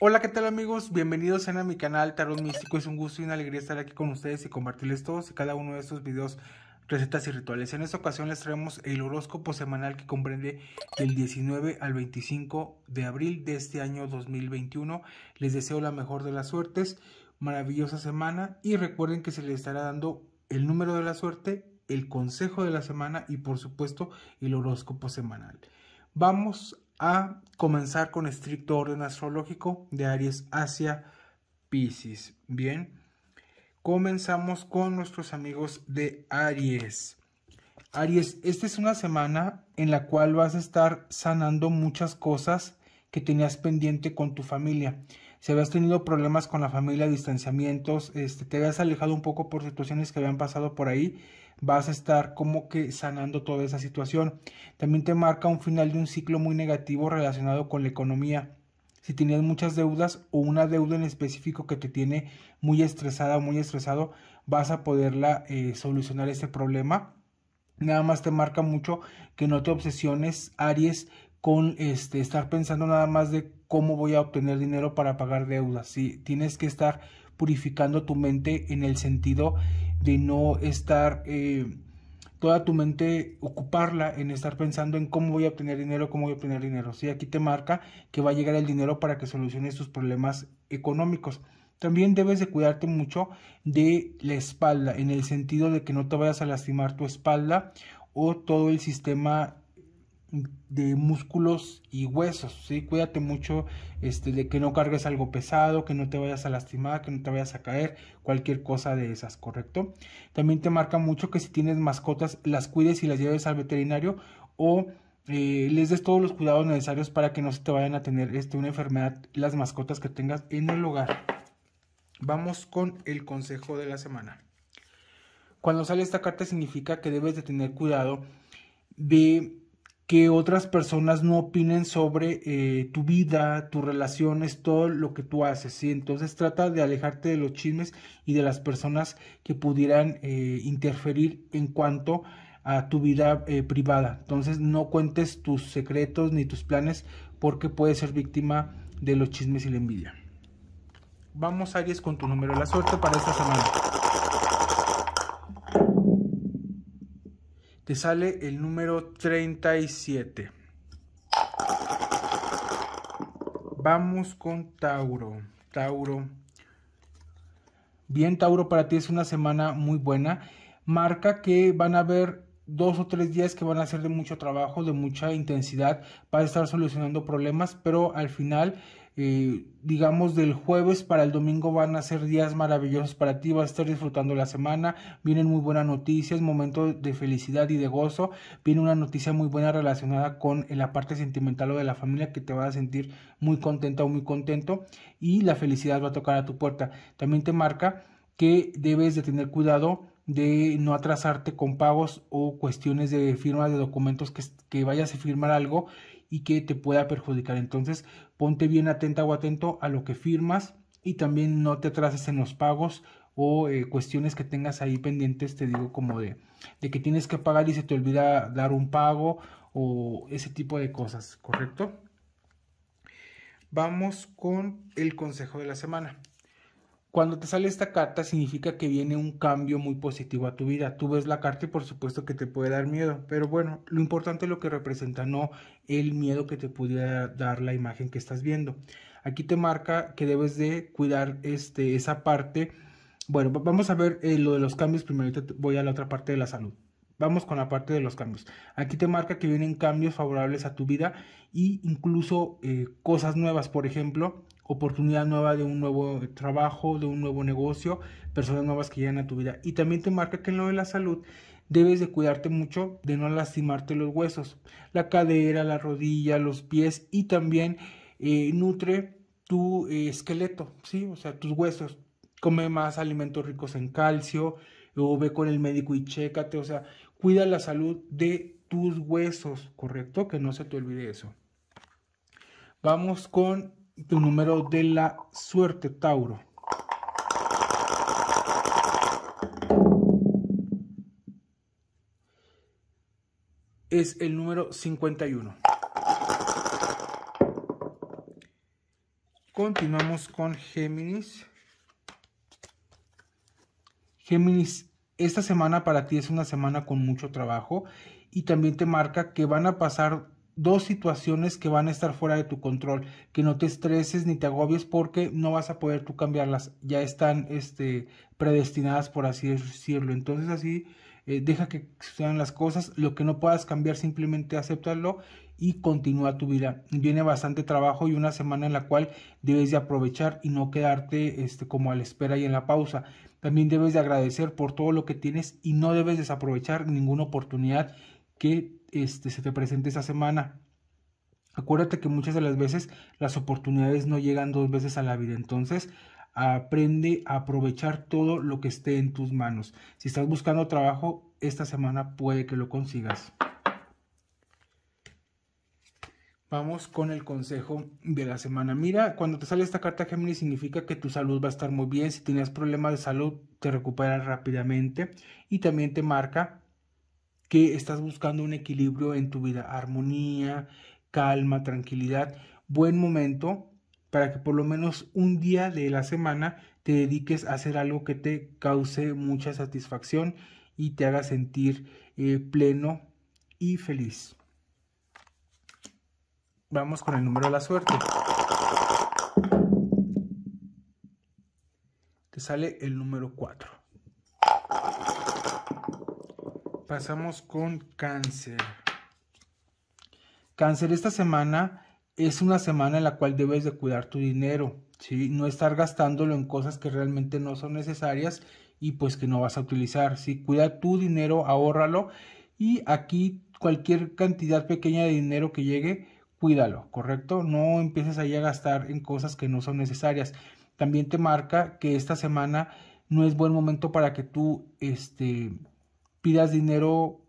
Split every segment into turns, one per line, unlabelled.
Hola, ¿qué tal amigos? Bienvenidos a mi canal Tarot Místico. Es un gusto y una alegría estar aquí con ustedes y compartirles todos y cada uno de estos videos, recetas y rituales. En esta ocasión les traemos el horóscopo semanal que comprende del 19 al 25 de abril de este año 2021. Les deseo la mejor de las suertes, maravillosa semana y recuerden que se les estará dando el número de la suerte, el consejo de la semana y por supuesto el horóscopo semanal. Vamos a comenzar con estricto orden astrológico de Aries hacia Pisces. Bien, comenzamos con nuestros amigos de Aries. Aries, esta es una semana en la cual vas a estar sanando muchas cosas que tenías pendiente con tu familia si habías tenido problemas con la familia, distanciamientos, este, te habías alejado un poco por situaciones que habían pasado por ahí, vas a estar como que sanando toda esa situación. También te marca un final de un ciclo muy negativo relacionado con la economía. Si tenías muchas deudas o una deuda en específico que te tiene muy estresada o muy estresado, vas a poderla eh, solucionar este problema. Nada más te marca mucho que no te obsesiones, Aries, con este, estar pensando nada más de cómo voy a obtener dinero para pagar deudas. Si Tienes que estar purificando tu mente en el sentido de no estar eh, toda tu mente ocuparla en estar pensando en cómo voy a obtener dinero, cómo voy a obtener dinero. si Aquí te marca que va a llegar el dinero para que soluciones tus problemas económicos. También debes de cuidarte mucho de la espalda, en el sentido de que no te vayas a lastimar tu espalda o todo el sistema de músculos y huesos, ¿sí? Cuídate mucho este, de que no cargues algo pesado, que no te vayas a lastimar, que no te vayas a caer, cualquier cosa de esas, ¿correcto? También te marca mucho que si tienes mascotas, las cuides y las lleves al veterinario o eh, les des todos los cuidados necesarios para que no se te vayan a tener este, una enfermedad las mascotas que tengas en el hogar. Vamos con el consejo de la semana. Cuando sale esta carta significa que debes de tener cuidado de que otras personas no opinen sobre eh, tu vida, tus relaciones, todo lo que tú haces, ¿sí? Entonces trata de alejarte de los chismes y de las personas que pudieran eh, interferir en cuanto a tu vida eh, privada. Entonces no cuentes tus secretos ni tus planes porque puedes ser víctima de los chismes y la envidia. Vamos Aries con tu número de la suerte para esta semana. te sale el número 37. Vamos con Tauro. Tauro. Bien, Tauro, para ti es una semana muy buena. Marca que van a haber dos o tres días que van a ser de mucho trabajo, de mucha intensidad. para estar solucionando problemas, pero al final eh, digamos, del jueves para el domingo van a ser días maravillosos para ti, vas a estar disfrutando la semana, vienen muy buenas noticias, momentos de felicidad y de gozo, viene una noticia muy buena relacionada con eh, la parte sentimental o de la familia que te va a sentir muy contenta o muy contento y la felicidad va a tocar a tu puerta. También te marca que debes de tener cuidado de no atrasarte con pagos o cuestiones de firmas de documentos que, vayas a firmar algo y que te pueda perjudicar. Entonces, ponte bien atenta o atento a lo que firmas y también no te atrases en los pagos o eh, cuestiones que tengas ahí pendientes, te digo como de, de que tienes que pagar y se te olvida dar un pago o ese tipo de cosas, ¿correcto? Vamos con el consejo de la semana. Cuando te sale esta carta significa que viene un cambio muy positivo a tu vida. Tú ves la carta y por supuesto que te puede dar miedo, pero bueno, lo importante es lo que representa, no el miedo que te pudiera dar la imagen que estás viendo. Aquí te marca que debes de cuidar este, esa parte. Bueno, vamos a ver eh, lo de los cambios primero, voy a la otra parte de la salud. Vamos con la parte de los cambios. Aquí te marca que vienen cambios favorables a tu vida e incluso eh, cosas nuevas, por ejemplo oportunidad nueva de un nuevo eh, trabajo, de un nuevo negocio, personas nuevas que llegan a tu vida. Y también te marca que en lo de la salud debes de cuidarte mucho de no lastimarte los huesos, la cadera, la rodilla, los pies y también eh, nutre tu eh, esqueleto, ¿sí? O sea, tus huesos. Come más alimentos ricos en calcio o ve con el médico y chécate, o sea, cuida la salud de tus huesos, ¿correcto? Que no se te olvide eso. Vamos con tu número de la suerte, Tauro. Es el número 51. Continuamos con Géminis. Géminis, esta semana para ti es una semana con mucho trabajo y también te marca que van a pasar dos situaciones que van a estar fuera de tu control, que no te estreses ni te agobies porque no vas a poder tú cambiarlas, ya están este, predestinadas por así decirlo. Entonces así eh, deja que sean las cosas, lo que no puedas cambiar simplemente acéptalo y continúa tu vida. Viene bastante trabajo y una semana en la cual debes de aprovechar y no quedarte este, como a la espera y en la pausa. También debes de agradecer por todo lo que tienes y no debes desaprovechar ninguna oportunidad que este, se te presente esa semana. Acuérdate que muchas de las veces las oportunidades no llegan dos veces a la vida, entonces aprende a aprovechar todo lo que esté en tus manos. Si estás buscando trabajo, esta semana puede que lo consigas. Vamos con el consejo de la semana. Mira, cuando te sale esta carta Géminis significa que tu salud va a estar muy bien. Si tienes problemas de salud, te recuperas rápidamente. Y también te marca que estás buscando un equilibrio en tu vida, armonía, calma, tranquilidad, buen momento para que por lo menos un día de la semana te dediques a hacer algo que te cause mucha satisfacción y te haga sentir eh, pleno y feliz. Vamos con el número de la suerte. Te sale el número 4 pasamos con cáncer. Cáncer, esta semana es una semana en la cual debes de cuidar tu dinero, si, No estar gastándolo en cosas que realmente no son necesarias y pues que no vas a utilizar, si, Cuida tu dinero, ahórralo y aquí cualquier cantidad pequeña de dinero que llegue, cuídalo, ¿correcto? No empieces ahí a gastar en cosas que no son necesarias. También te marca que esta semana no es buen momento para que tú, este, pidas dinero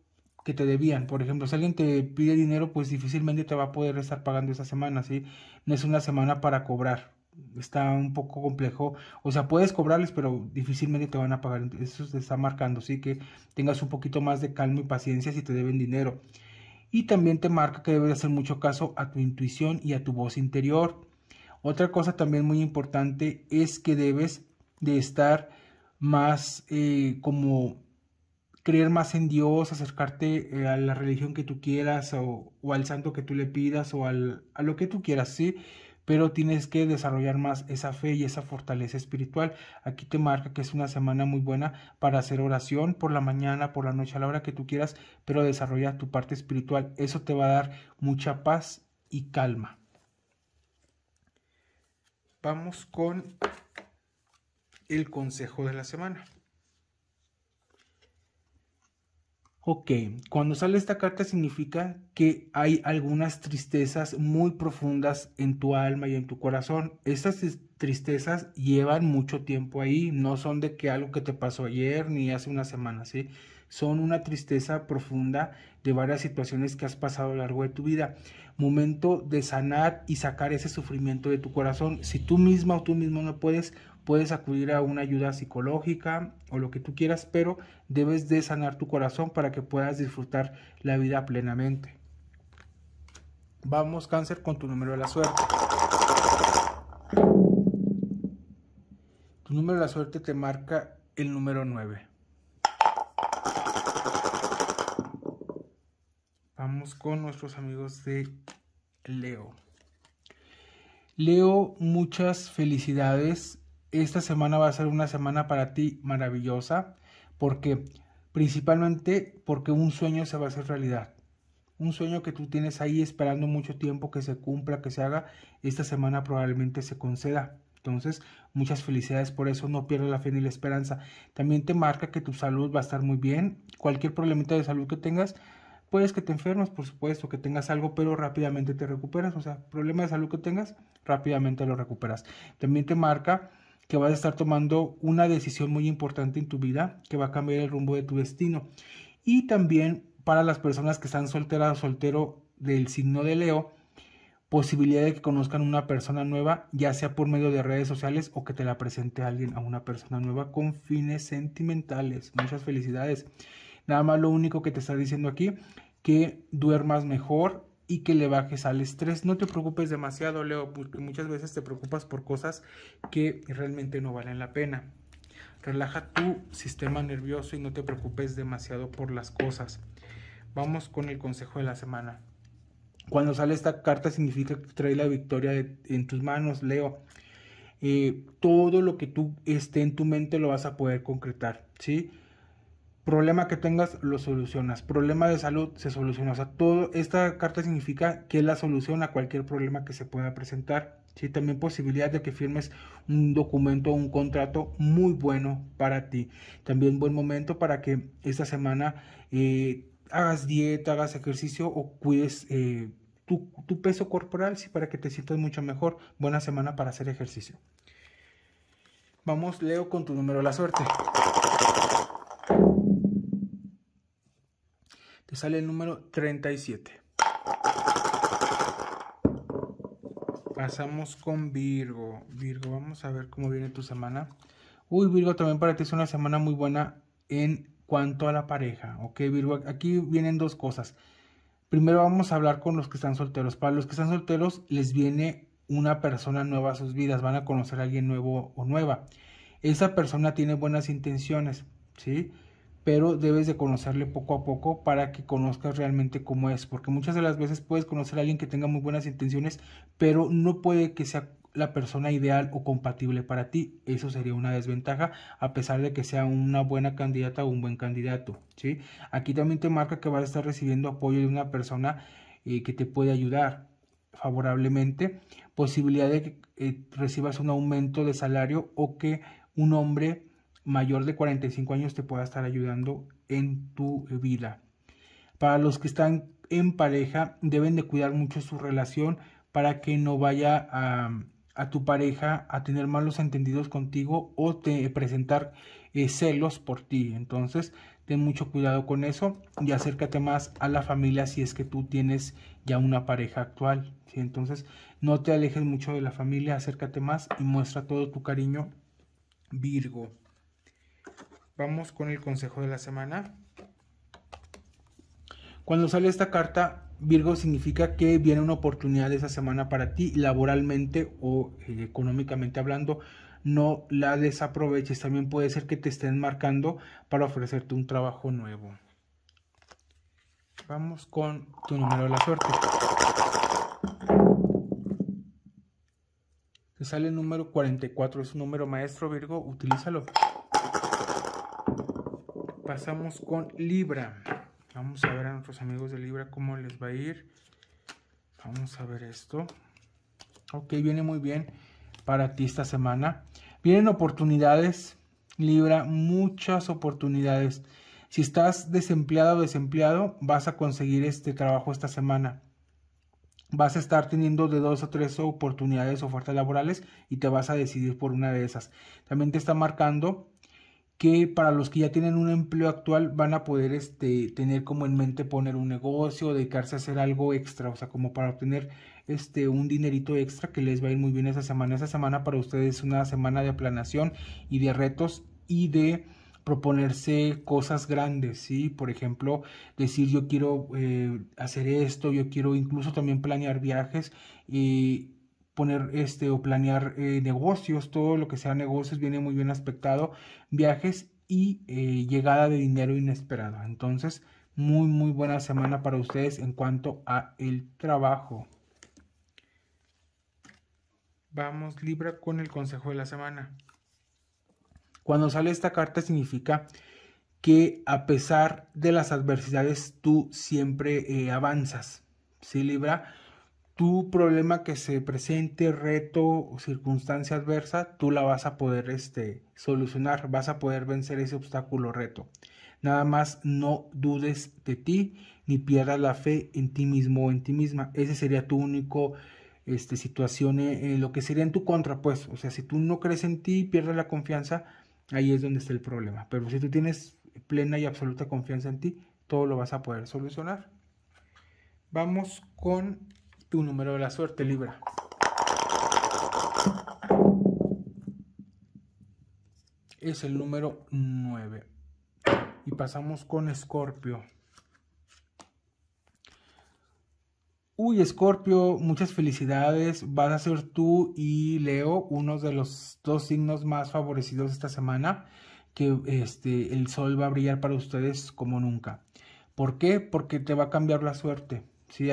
que te debían. Por ejemplo, si alguien te pide dinero, pues difícilmente te va a poder estar pagando esa semana, ¿sí? No es una semana para cobrar. Está un poco complejo. O sea, puedes cobrarles, pero difícilmente te van a pagar. Eso te está marcando, ¿sí? Que tengas un poquito más de calma y paciencia si te deben dinero. Y también te marca que debes hacer mucho caso a tu intuición y a tu voz interior. Otra cosa también muy importante es que debes de estar más eh, como creer más en Dios, acercarte eh, a la religión que tú quieras o, al santo que tú le pidas o a lo que tú quieras, ¿sí? Pero tienes que desarrollar más esa fe y esa fortaleza espiritual. Aquí te marca que es una semana muy buena para hacer oración por la mañana, por la noche, a la hora que tú quieras, pero desarrolla tu parte espiritual. Eso te va a dar mucha paz y calma. Vamos con el consejo de la semana. Ok, cuando sale esta carta significa que hay algunas tristezas muy profundas en tu alma y en tu corazón. Estas tristezas llevan mucho tiempo ahí, no son de que algo que te pasó ayer ni hace una semana, ¿sí? Son una tristeza profunda de varias situaciones que has pasado a lo largo de tu vida. Momento de sanar y sacar ese sufrimiento de tu corazón. Si tú misma o tú mismo no puedes, puedes acudir a una ayuda psicológica o lo que tú quieras, pero debes de sanar tu corazón para que puedas disfrutar la vida plenamente. Vamos cáncer con tu número de la suerte. Tu número de la suerte te marca el número 9. Vamos con nuestros amigos de Leo. Leo, muchas felicidades esta semana va a ser una semana para ti maravillosa, porque principalmente porque un sueño se va a hacer realidad. Un sueño que tú tienes ahí esperando mucho tiempo que se cumpla, que se haga, esta semana probablemente se conceda. Entonces, muchas felicidades por eso, no pierdas la fe ni la esperanza. También te marca que tu salud va a estar muy bien. Cualquier problemita de salud que tengas, puedes que te enfermas, por supuesto, que tengas algo, pero rápidamente te recuperas. O sea, problema de salud que tengas, rápidamente lo recuperas. También te marca que vas a estar tomando una decisión muy importante en tu vida que va a cambiar el rumbo de tu destino. Y también para las personas que están solteras o soltero del signo de Leo, posibilidad de que conozcan una persona nueva, ya sea por medio de redes sociales o que te la presente alguien, a una persona nueva con fines sentimentales. Muchas felicidades. Nada más lo único que te está diciendo aquí, que duermas mejor, y que le bajes al estrés. No te preocupes demasiado, Leo, porque muchas veces te preocupas por cosas que realmente no valen la pena. Relaja tu sistema nervioso y no te preocupes demasiado por las cosas. Vamos con el consejo de la semana. Cuando sale esta carta significa que trae la victoria en tus manos, Leo. Eh, todo lo que tú esté en tu mente lo vas a poder concretar, ¿sí? Problema que tengas, lo solucionas. Problema de salud, se soluciona. O todo, esta carta significa que es la solución a cualquier problema que se pueda presentar. ¿sí? También posibilidad de que firmes un documento, un contrato muy bueno para ti. También buen momento para que esta semana eh, hagas dieta, hagas ejercicio o cuides eh, tu, peso corporal, sí, para que te sientas mucho mejor. Buena semana para hacer ejercicio. Vamos, Leo, con tu número de la suerte. te sale el número 37. Pasamos con Virgo. Virgo, vamos a ver cómo viene tu semana. Uy, Virgo, también para ti es una semana muy buena en cuanto a la pareja. Ok, Virgo, aquí vienen dos cosas. Primero vamos a hablar con los que están solteros. Para los que están solteros les viene una persona nueva a sus vidas, van a conocer a alguien nuevo o nueva. Esa persona tiene buenas intenciones, ¿sí? pero debes de conocerle poco a poco para que conozcas realmente cómo es, porque muchas de las veces puedes conocer a alguien que tenga muy buenas intenciones, pero no puede que sea la persona ideal o compatible para ti. Eso sería una desventaja, a pesar de que sea una buena candidata o un buen candidato. ¿sí? Aquí también te marca que vas a estar recibiendo apoyo de una persona eh, que te puede ayudar favorablemente. Posibilidad de que eh, recibas un aumento de salario o que un hombre mayor de 45 años te pueda estar ayudando en tu vida. Para los que están en pareja, deben de cuidar mucho su relación para que no vaya a, tu pareja a tener malos entendidos contigo o te presentar eh, celos por ti. Entonces, ten mucho cuidado con eso y acércate más a la familia si es que tú tienes ya una pareja actual. Entonces, no te alejes mucho de la familia, acércate más y muestra todo tu cariño Virgo. Vamos con el consejo de la semana. Cuando sale esta carta, Virgo significa que viene una oportunidad esa semana para ti, laboralmente o eh, económicamente hablando. No la desaproveches. También puede ser que te estén marcando para ofrecerte un trabajo nuevo. Vamos con tu número de la suerte. Te sale el número 44, es un número maestro Virgo, utilízalo pasamos con Libra. Vamos a ver a nuestros amigos de Libra cómo les va a ir. Vamos a ver esto. Ok, viene muy bien para ti esta semana. Vienen oportunidades, Libra, muchas oportunidades. Si estás desempleado o desempleado, vas a conseguir este trabajo esta semana. Vas a estar teniendo de dos a tres oportunidades, ofertas laborales y te vas a decidir por una de esas. También te está marcando que para los que ya tienen un empleo actual van a poder este, tener como en mente poner un negocio, dedicarse a hacer algo extra, o sea, como para obtener este, un dinerito extra que les va a ir muy bien esa semana. Esa semana para ustedes es una semana de aplanación y de retos y de proponerse cosas grandes, ¿sí? Por ejemplo, decir yo quiero eh, hacer esto, yo quiero incluso también planear viajes y eh, poner este o planear eh, negocios, todo lo que sea negocios viene muy bien aspectado, viajes y eh, llegada de dinero inesperado. Entonces, muy muy buena semana para ustedes en cuanto a el trabajo. Vamos Libra con el consejo de la semana. Cuando sale esta carta significa que a pesar de las adversidades tú siempre eh, avanzas. ¿Sí, Libra? tu problema que se presente, reto o circunstancia adversa, tú la vas a poder este, solucionar, vas a poder vencer ese obstáculo reto. Nada más no dudes de ti ni pierdas la fe en ti mismo o en ti misma. Ese sería tu único este, situación, eh, lo que sería en tu contra, pues. O sea, si tú no crees en ti y pierdes la confianza, ahí es donde está el problema. Pero si tú tienes plena y absoluta confianza en ti, todo lo vas a poder solucionar. Vamos con tu número de la suerte, Libra. Es el número 9. Y pasamos con Escorpio. Uy, Escorpio, muchas felicidades. Vas a ser tú y Leo uno de los dos signos más favorecidos esta semana. Que este, el sol va a brillar para ustedes como nunca. ¿Por qué? Porque te va a cambiar la suerte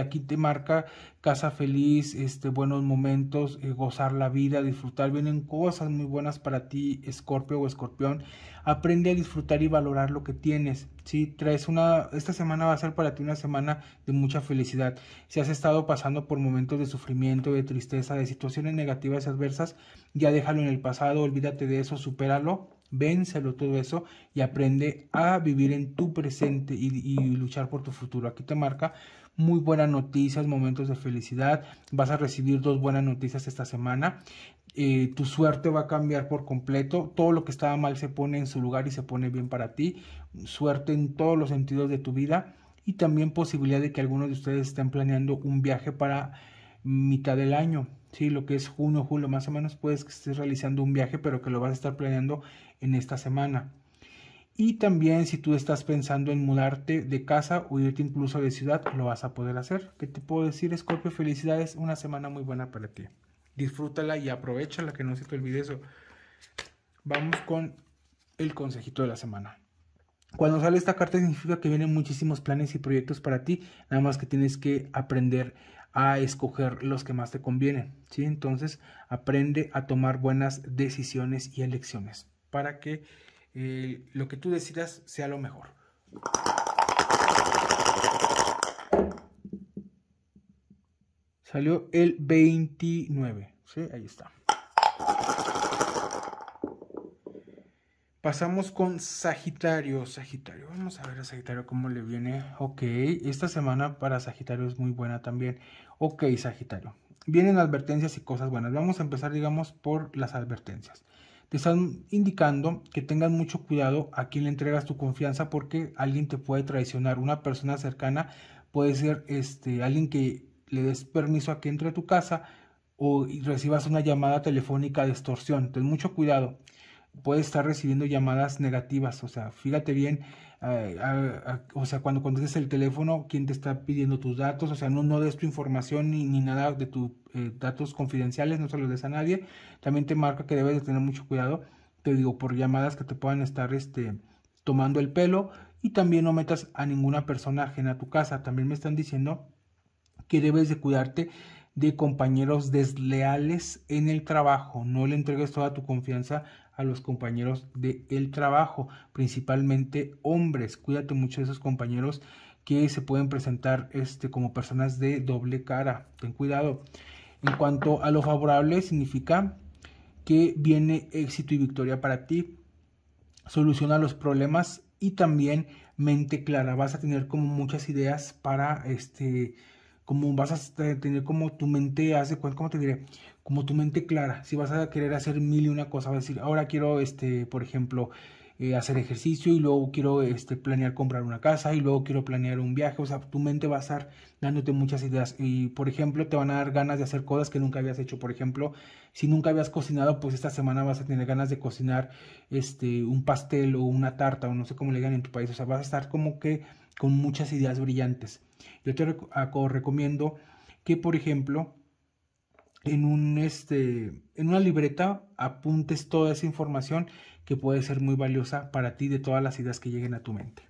aquí te marca casa feliz, este, buenos momentos, eh, gozar la vida, disfrutar. Vienen cosas muy buenas para ti, Escorpio o Escorpión. Aprende a disfrutar y valorar lo que tienes. traes una, esta semana va a ser para ti una semana de mucha felicidad. Si has estado pasando por momentos de sufrimiento, de tristeza, de situaciones negativas y adversas, ya déjalo en el pasado, olvídate de eso, supéralo vénselo todo eso y aprende a vivir en tu presente y, luchar por tu futuro. Aquí te marca muy buenas noticias, momentos de felicidad. Vas a recibir dos buenas noticias esta semana. Eh, tu suerte va a cambiar por completo. Todo lo que estaba mal se pone en su lugar y se pone bien para ti. Suerte en todos los sentidos de tu vida. Y también posibilidad de que algunos de ustedes estén planeando un viaje para mitad del año. Sí, lo que es junio, julio, más o menos puedes que estés realizando un viaje, pero que lo vas a estar planeando en esta semana. Y también si tú estás pensando en mudarte de casa o irte incluso de ciudad, lo vas a poder hacer. ¿Qué te puedo decir, Scorpio? Felicidades, una semana muy buena para ti. Disfrútala y aprovechala, que no se te olvide eso. Vamos con el consejito de la semana. Cuando sale esta carta significa que vienen muchísimos planes y proyectos para ti, nada más que tienes que aprender a escoger los que más te convienen, ¿sí? Entonces aprende a tomar buenas decisiones y elecciones para que eh, lo que tú decidas sea lo mejor. Salió el 29. ¿sí? Ahí está. Pasamos con Sagitario. Sagitario, vamos a ver a Sagitario cómo le viene. Ok, esta semana para Sagitario es muy buena también. Ok, Sagitario. Vienen advertencias y cosas buenas. Vamos a empezar, digamos, por las advertencias te están indicando que tengas mucho cuidado a quien le entregas tu confianza porque alguien te puede traicionar. Una persona cercana puede ser este, alguien que le des permiso a que entre a tu casa o recibas una llamada telefónica de extorsión. Ten mucho cuidado puede estar recibiendo llamadas negativas. O sea, fíjate bien, eh, ah, ah, o sea, cuando contestes el teléfono, quién te está pidiendo tus datos, o sea, no, no des tu información ni, nada de tus eh, datos confidenciales, no se los des a nadie. También te marca que debes de tener mucho cuidado, te digo, por llamadas que te puedan estar este, tomando el pelo. Y también no metas a ninguna persona ajena a tu casa. También me están diciendo que debes de cuidarte de compañeros desleales en el trabajo. No le entregues toda tu confianza a los compañeros del el trabajo, principalmente hombres. Cuídate mucho de esos compañeros que se pueden presentar este, como personas de doble cara. Ten cuidado. En cuanto a lo favorable, significa que viene éxito y victoria para ti. Soluciona los problemas y también mente clara. Vas a tener como muchas ideas para este, como vas a tener como tu mente hace como te diré, como tu mente clara. Si vas a querer hacer mil y una cosas, vas a decir, ahora quiero, este, por ejemplo, eh, hacer ejercicio y luego quiero este, planear comprar una casa y luego quiero planear un viaje. O sea, tu mente va a estar dándote muchas ideas y, por ejemplo, te van a dar ganas de hacer cosas que nunca habías hecho. Por ejemplo, si nunca habías cocinado, pues esta semana vas a tener ganas de cocinar este, un pastel o una tarta o no sé cómo le digan en tu país. O sea, vas a estar como que con muchas ideas brillantes. Yo te recomiendo que, por ejemplo, en, un, este, en una libreta apuntes toda esa información que puede ser muy valiosa para ti de todas las ideas que lleguen a tu mente.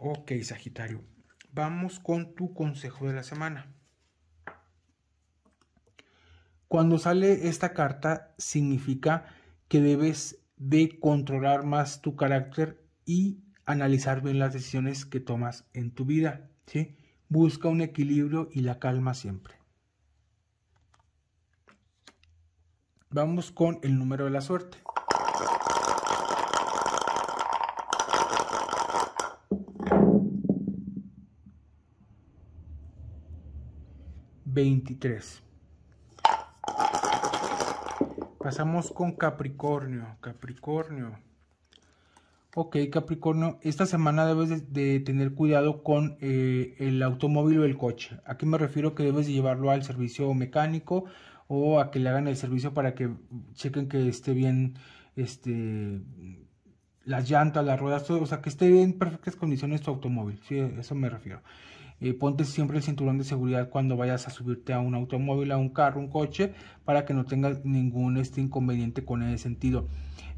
Ok, Sagitario. Vamos con tu consejo de la semana. Cuando sale esta carta significa que debes de controlar más tu carácter y analizar bien las decisiones que tomas en tu vida. ¿sí? Busca un equilibrio y la calma siempre. Vamos con el número de la suerte. 23, Pasamos con Capricornio. Capricornio. Ok, Capricornio, esta semana debes de, tener cuidado con eh, el automóvil o el coche. Aquí me refiero que debes de llevarlo al servicio mecánico o a que le hagan el servicio para que chequen que esté bien este las llantas, las ruedas, o sea, que esté en perfectas condiciones tu automóvil, sí, eso me refiero. Eh, ponte siempre el cinturón de seguridad cuando vayas a subirte a un automóvil, a un carro, un coche, para que no tengas ningún este inconveniente con ese sentido.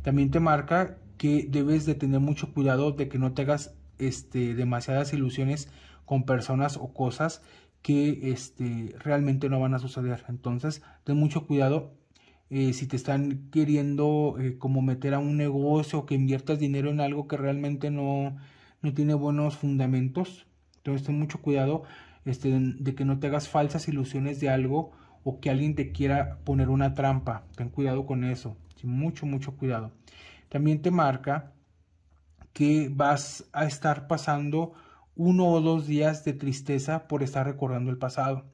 También te marca que debes de tener mucho cuidado de que no te hagas este, demasiadas ilusiones con personas o cosas que este, realmente no van a suceder. Entonces, ten mucho cuidado eh, si te están queriendo eh, como meter a un negocio que inviertas dinero en algo que realmente no, no tiene buenos fundamentos. Entonces, ten mucho cuidado este, de que no te hagas falsas ilusiones de algo o que alguien te quiera poner una trampa. Ten cuidado con eso. mucho, mucho cuidado. También te marca que vas a estar pasando uno o dos días de tristeza por estar recordando el pasado.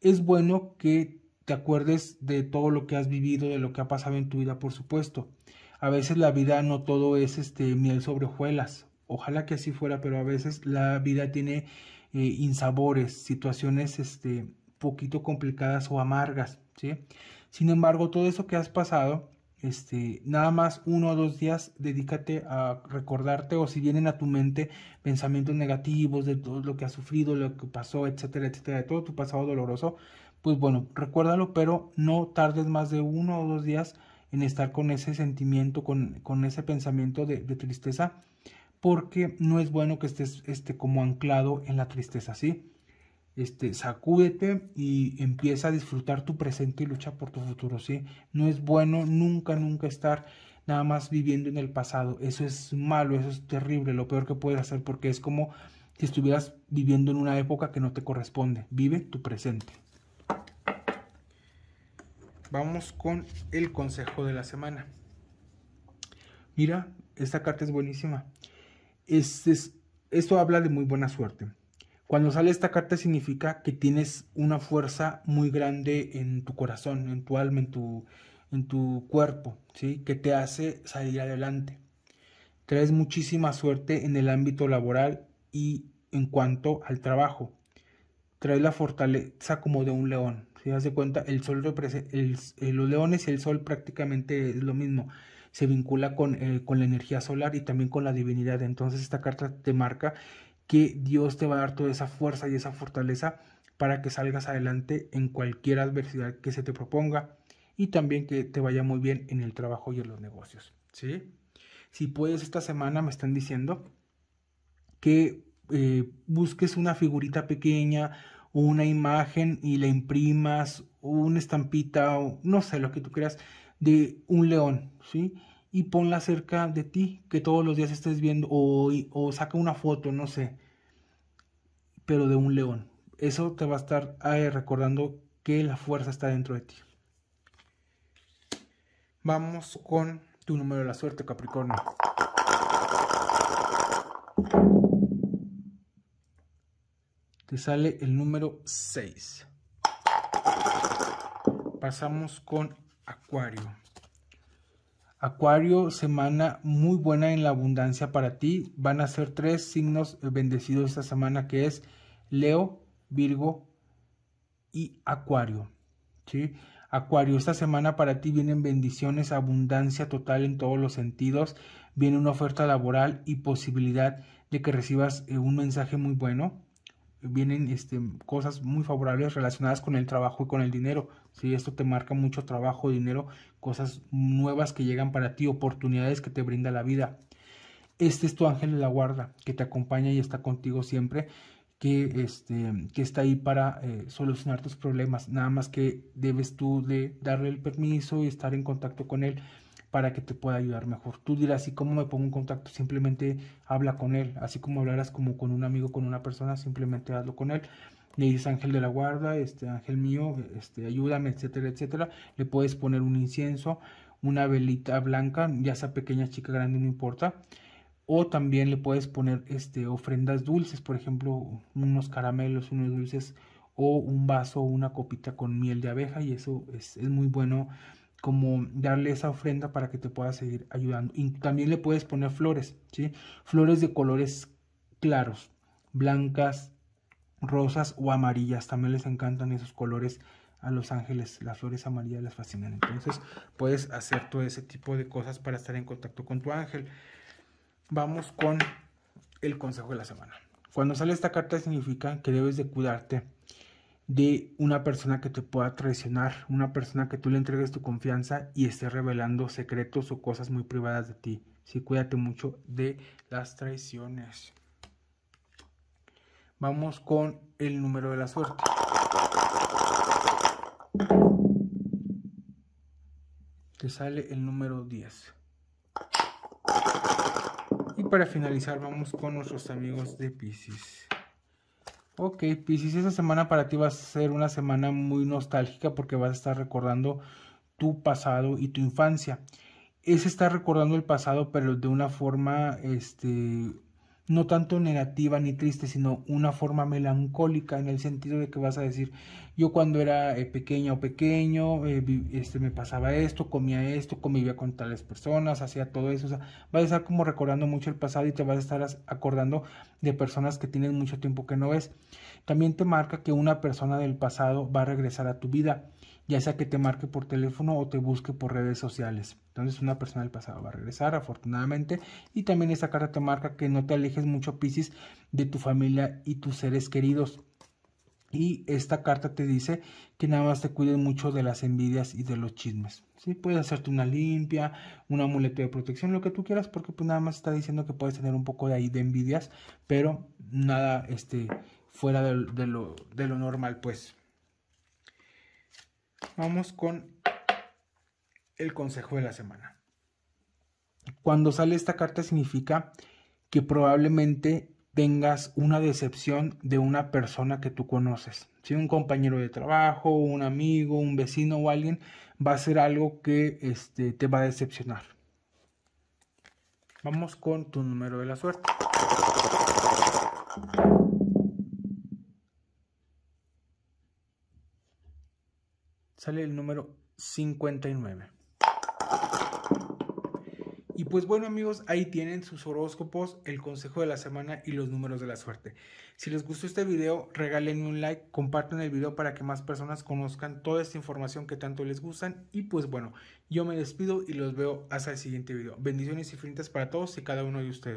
Es bueno que te acuerdes de todo lo que has vivido, de lo que ha pasado en tu vida, por supuesto. A veces la vida no todo es este miel sobre hojuelas. Ojalá que así fuera, pero a veces la vida tiene eh, insabores, situaciones este poquito complicadas o amargas, ¿sí? Sin embargo, todo eso que has pasado este, nada más uno o dos días dedícate a recordarte o si vienen a tu mente pensamientos negativos de todo lo que has sufrido, lo que pasó, etcétera, etcétera, de todo tu pasado doloroso, pues bueno, recuérdalo, pero no tardes más de uno o dos días en estar con ese sentimiento, con, ese pensamiento de, tristeza, porque no es bueno que estés este, como anclado en la tristeza, ¿sí? este, sacúdete y empieza a disfrutar tu presente y lucha por tu futuro, ¿sí? No es bueno nunca, nunca estar nada más viviendo en el pasado. Eso es malo, eso es terrible, lo peor que puedes hacer porque es como si estuvieras viviendo en una época que no te corresponde. Vive tu presente. Vamos con el consejo de la semana. Mira, esta carta es buenísima. esto habla de muy buena suerte. Cuando sale esta carta significa que tienes una fuerza muy grande en tu corazón, en tu alma, en tu, en tu cuerpo, ¿sí? que te hace salir adelante. Traes muchísima suerte en el ámbito laboral y en cuanto al trabajo. Traes la fortaleza como de un león. Si das cuenta, el sol eh, los leones y el sol prácticamente es lo mismo. Se vincula con, eh, con la energía solar y también con la divinidad. Entonces esta carta te marca que Dios te va a dar toda esa fuerza y esa fortaleza para que salgas adelante en cualquier adversidad que se te proponga y también que te vaya muy bien en el trabajo y en los negocios. ¿sí? Si puedes, esta semana me están diciendo que eh, busques una figurita pequeña una imagen y la imprimas una estampita o no sé, lo que tú quieras de un león, ¿sí? y ponla cerca de ti, que todos los días estés viendo, o, saca una foto, no sé, pero de un león. Eso te va a estar recordando que la fuerza está dentro de ti. Vamos con tu número de la suerte, Capricornio. Te sale el número 6. Pasamos con Acuario. Acuario, semana muy buena en la abundancia para ti. Van a ser tres signos bendecidos esta semana que es Leo, Virgo y Acuario. ¿sí? Acuario, esta semana para ti vienen bendiciones, abundancia total en todos los sentidos. Viene una oferta laboral y posibilidad de que recibas eh, un mensaje muy bueno vienen este, cosas muy favorables relacionadas con el trabajo y con el dinero. Si esto te marca mucho trabajo, dinero, cosas nuevas que llegan para ti, oportunidades que te brinda la vida. Este es tu ángel de la guarda que te acompaña y está contigo siempre, que, este, que está ahí para eh, solucionar tus problemas. Nada más que debes tú de darle el permiso y estar en contacto con él para que te pueda ayudar mejor. Tú dirás, ¿y cómo me pongo en contacto? Simplemente habla con él, así como hablarás como con un amigo, con una persona, simplemente hazlo con él. Le dices ángel de la guarda, este ángel mío, este ayúdame, etcétera, etcétera. Le puedes poner un incienso, una velita blanca, ya sea pequeña, chica, grande, no importa. O también le puedes poner este ofrendas dulces, por ejemplo, unos caramelos, unos dulces o un vaso una copita con miel de abeja y eso es, es muy bueno como darle esa ofrenda para que te pueda seguir ayudando. Y también le puedes poner flores, Flores de colores claros, blancas, rosas o amarillas. También les encantan esos colores a los ángeles. Las flores amarillas les fascinan. Entonces puedes hacer todo ese tipo de cosas para estar en contacto con tu ángel. Vamos con el consejo de la semana. Cuando sale esta carta significa que debes de cuidarte de una persona que te pueda traicionar, una persona que tú le entregues tu confianza y esté revelando secretos o cosas muy privadas de ti. si cuídate mucho de las traiciones. Vamos con el número de la suerte. Te sale el número 10. Y para finalizar vamos con nuestros amigos de Pisces. Ok, Piscis, esa semana para ti va a ser una semana muy nostálgica porque vas a estar recordando tu pasado y tu infancia. Es estar recordando el pasado, pero de una forma este, no tanto negativa ni triste, sino una forma melancólica en el sentido de que vas a decir, yo cuando era pequeña eh, o pequeño, eh, este, me pasaba esto, comía esto, convivía con tales personas, hacía todo eso, vas a estar como recordando mucho el pasado y te vas a estar acordando de personas que tienen mucho tiempo que no ves. También te marca que una persona del pasado va a regresar a tu vida ya sea que te marque por teléfono o te busque por redes sociales. Entonces una persona del pasado va a regresar afortunadamente y también esta carta te marca que no te alejes mucho Piscis de tu familia y tus seres queridos. Y esta carta te dice que nada más te cuides mucho de las envidias y de los chismes. ¿sí? Puedes hacerte una limpia, una muleta de protección, lo que tú quieras, porque pues nada más está diciendo que puedes tener un poco de ahí de envidias, pero nada este, fuera lo, de lo normal, pues. Vamos con el consejo de la semana. Cuando sale esta carta significa que probablemente tengas una decepción de una persona que tú conoces. Si un compañero de trabajo, un amigo, un vecino o alguien va a ser algo que este, te va a decepcionar. Vamos con tu número de la suerte. Sale el número 59. Y pues bueno amigos, ahí tienen sus horóscopos, el consejo de la semana y los números de la suerte. Si les gustó este video, regálenme un like, Comparten el video para que más personas conozcan toda esta información que tanto les gustan. Y pues bueno, yo me despido y los veo hasta el siguiente video. Bendiciones infinitas para todos y cada uno de ustedes.